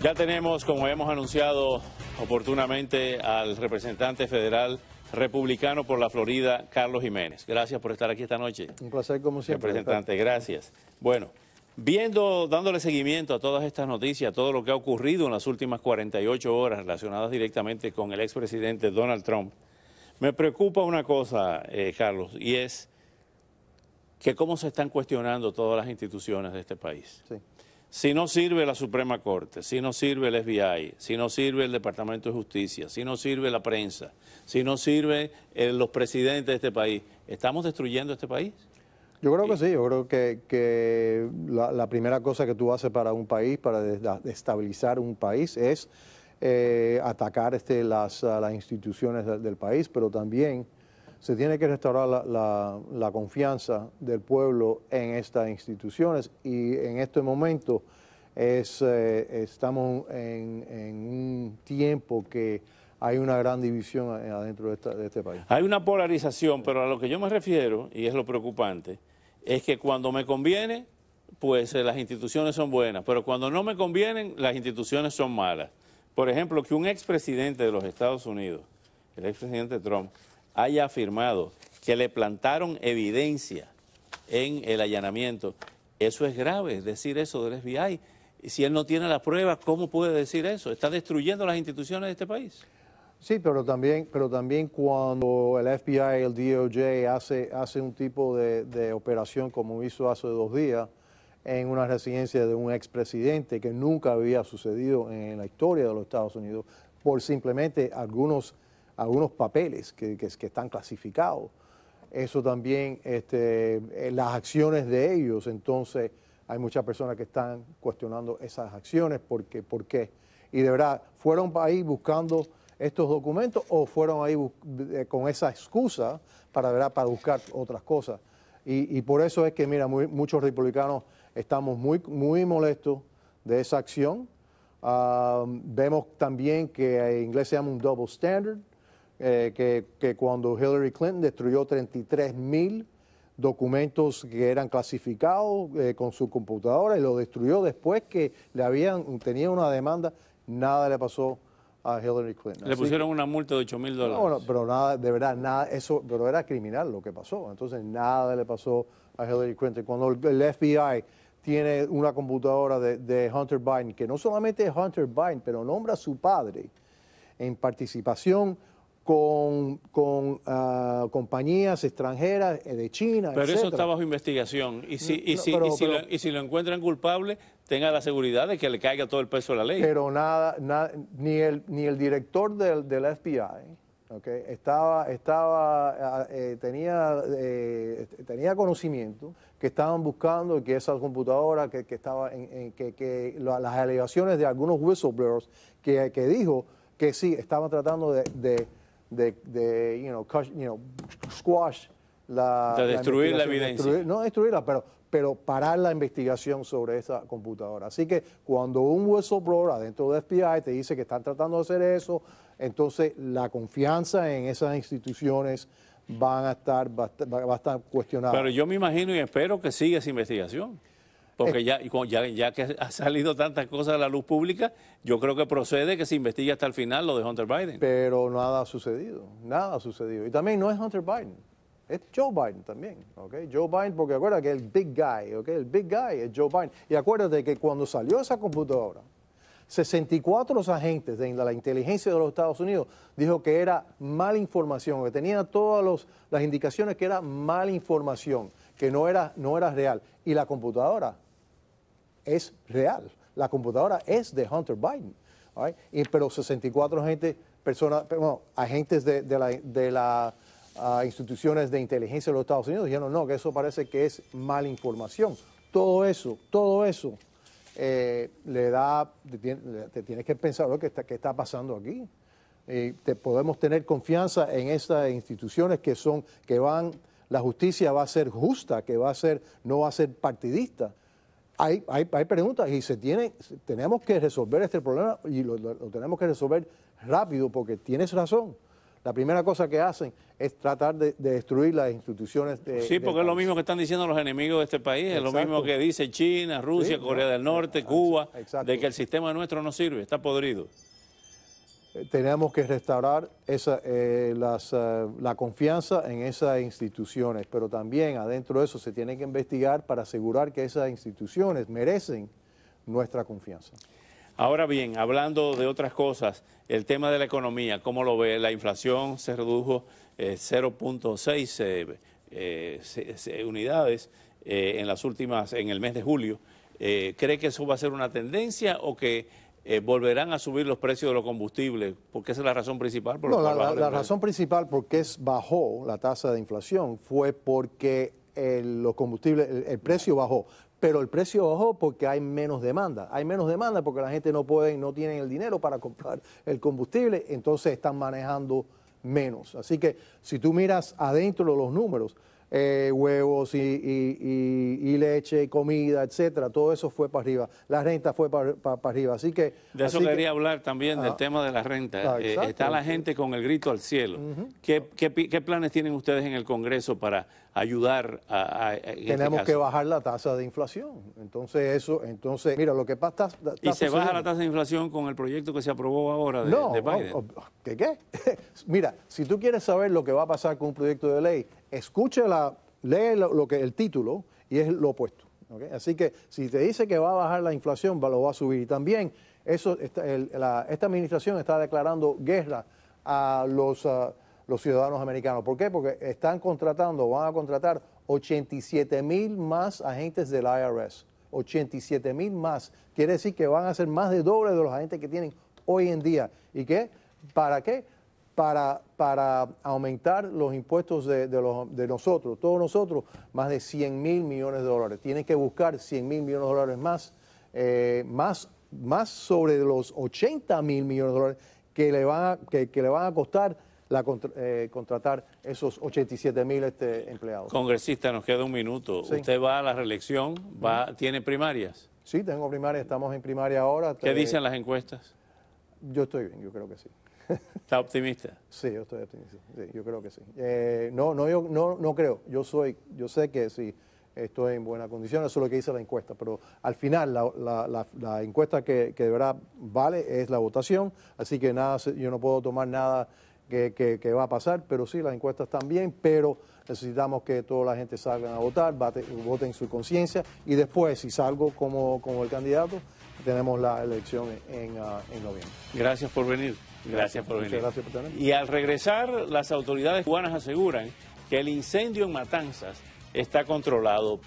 Ya tenemos, como hemos anunciado oportunamente, al representante federal republicano por la Florida, Carlos Jiménez. Gracias por estar aquí esta noche. Un placer, como siempre. Representante, gracias. Bueno, viendo, dándole seguimiento a todas estas noticias, a todo lo que ha ocurrido en las últimas 48 horas relacionadas directamente con el expresidente Donald Trump, me preocupa una cosa, eh, Carlos, y es que cómo se están cuestionando todas las instituciones de este país. Sí. Si no sirve la Suprema Corte, si no sirve el FBI, si no sirve el Departamento de Justicia, si no sirve la prensa, si no sirve eh, los presidentes de este país, ¿estamos destruyendo este país? Yo creo que eh, sí, yo creo que, la, primera cosa que tú haces para un país, para estabilizar un país, es eh, atacar este, las, instituciones del país, pero también se tiene que restaurar la, confianza del pueblo en estas instituciones y en este momento es, eh, estamos en, un tiempo que hay una gran división adentro de, este país. Hay una polarización, pero a lo que yo me refiero, y es lo preocupante, es que cuando me conviene, pues eh, las instituciones son buenas, pero cuando no me convienen, las instituciones son malas. Por ejemplo, que un expresidente de los Estados Unidos, el expresidente Trump, haya afirmado que le plantaron evidencia en el allanamiento, eso es grave, decir eso del FBI. Si él no tiene la prueba, ¿cómo puede decir eso? Está destruyendo las instituciones de este país. Sí, pero también, pero también cuando el FBI, el DOJ hace, hace un tipo de, de operación como hizo hace dos días en una residencia de un expresidente que nunca había sucedido en la historia de los Estados Unidos por simplemente algunos algunos papeles que, están clasificados. Eso también, este, las acciones de ellos, entonces hay muchas personas que están cuestionando esas acciones, porque, ¿por qué? Y de verdad, ¿fueron ahí buscando estos documentos o fueron ahí eh, con esa excusa para, para buscar otras cosas? Y, por eso es que, mira, muchos republicanos estamos muy, muy molestos de esa acción. Ah, vemos también que en inglés se llama un double standard, eh, que, cuando Hillary Clinton destruyó 33 mil documentos que eran clasificados eh, con su computadora y lo destruyó después que le habían tenía una demanda, nada le pasó a Hillary Clinton. Le pusieron una multa de 8 mil dólares. No, pero nada, de verdad, nada, eso, pero era criminal lo que pasó. Entonces nada le pasó a Hillary Clinton. Cuando el, FBI tiene una computadora de, de, Hunter Biden, que no solamente es Hunter Biden, pero nombra a su padre en participación con, ah, compañías extranjeras eh, de China. Pero eso está bajo investigación. Y si, y, si, y, si lo, encuentran culpable, tenga la seguridad de que le caiga todo el peso de la ley. Pero nada, nada ni, el, ni el director del, FBI. Okay. Estaba, estaba, ah, eh, tenía, eh, tenía conocimiento que estaban buscando que esa computadora que, que estaba en, que, que las alegaciones de algunos whistleblowers que, dijo que sí, estaban tratando de de, de you know, squash la... destruir la, evidencia. no destruirla, pero, pero parar la investigación sobre esa computadora. Así que cuando un whistleblower adentro de FBI te dice que están tratando de hacer eso, entonces la confianza en esas instituciones van a estar, va va a estar cuestionada. Pero yo me imagino y espero que siga esa investigación porque eh. ya, que ha salido tantas cosas a la luz pública, yo creo que procede que se investigue hasta el final lo de Hunter Biden. Pero nada ha sucedido, nada ha sucedido. Y también no es Hunter Biden, es Joe Biden también, ¿ok? Joe Biden, porque acuérdate que el big guy, ¿ok? El big guy es Joe Biden. Y acuérdate que cuando salió esa computadora, 64 agentes de la inteligencia de los Estados Unidos dijo que era mala información, que tenía todas las indicaciones que era mala información, que no era, no era real. Y la computadora es real. La computadora es de Hunter Biden. Y, pero 64 agentes de, las ah, instituciones de inteligencia de los Estados Unidos dijeron no, que eso parece que es mala información. Todo eso, todo eso eh, le da, te, tienes que pensar lo que está, está pasando aquí. te, podemos tener confianza en estas instituciones que son, que van, la justicia va a ser justa, que va a ser, no va a ser partidista, hay, hay, hay, preguntas y se tiene tenemos que resolver este problema y lo, tenemos que resolver rápido porque tienes razón. La primera cosa que hacen es tratar de, destruir las instituciones de, Sí, porque es lo mismo que están diciendo los enemigos de este país, es lo mismo que dice China, Rusia, Corea del Norte, Cuba, de que el sistema nuestro no sirve, está podrido tenemos que restaurar esa, eh, eh, la confianza en esas instituciones, pero también adentro de eso se tiene que investigar para asegurar que esas instituciones merecen nuestra confianza. Ahora bien, hablando de otras cosas, el tema de la economía, ¿cómo lo ve? La inflación se redujo 0.6 eh, unidades en las últimas, en el mes de julio. ¿Cree que eso va a ser una tendencia o que eh, volverán a subir los precios de los combustibles, porque esa es la razón principal. no, la, razón principal porque qué bajó la tasa de inflación fue porque el, eh, los combustibles, el, precio bajó pero el precio bajó porque hay menos demanda. Hay menos demanda porque la gente no puede, no tienen el dinero para comprar el combustible, entonces están manejando menos. Así que si tú miras adentro los números, eh, huevos y, leche, comida, etcétera. Todo eso fue para arriba. La renta fue para, arriba. Así que. De eso quería hablar también del ah. tema de la renta. Ah, eh, está la gente con el grito al cielo. ¿Qué, planes tienen ustedes en el Congreso para ayudar a. Este Tenemos que bajar la tasa de inflación. Entonces, eso. Entonces, mira, lo que pasa. ¿Y se baja la tasa de inflación con el proyecto que se aprobó ahora de, No, ¿Qué? qué? mira, si tú quieres saber lo que va a pasar con un proyecto de ley, escuche la, lee lo, que el título y es lo opuesto. Así que si te dice que va a bajar la inflación, lo va a subir. Y también eso, esta, administración está declarando guerra a ah, los ciudadanos americanos. ¿Por qué? Porque están contratando, van a contratar 87 mil más agentes del IRS. 87 mil más. Quiere decir que van a ser más de doble de los agentes que tienen hoy en día. ¿Y qué? ¿Para qué? para, para aumentar los impuestos de, nosotros, todos nosotros, más de 100 mil millones de dólares. tiene que buscar 100 mil millones de dólares más, eh, más, más sobre los 80 mil millones de dólares que le van a, que, le van a costar la eh, contratar esos 87 mil este, empleados. Congresista, nos queda un minuto. Usted va a la reelección, ¿tiene primarias? Sí, tengo primarias, estamos en primaria ahora. ¿Qué este, dicen las encuestas? Yo estoy bien, yo creo que sí. ¿Está optimista? Sí, yo estoy optimista. yo creo que sí. Eh, no, no, yo no, no creo. Yo soy, yo sé que sí estoy en buena condición, eso es lo que dice la encuesta, pero al final la, encuesta que, que, de verdad vale es la votación, así que nada, yo no puedo tomar nada que, va a pasar, pero sí, las encuestas están bien, pero necesitamos que toda la gente salga a votar, voten su conciencia y después, si salgo como, como el candidato, tenemos la elección en ah, noviembre. Gracias por venir. Gracias por venir. Y al regresar, las autoridades cubanas aseguran que el incendio en Matanzas está controlado.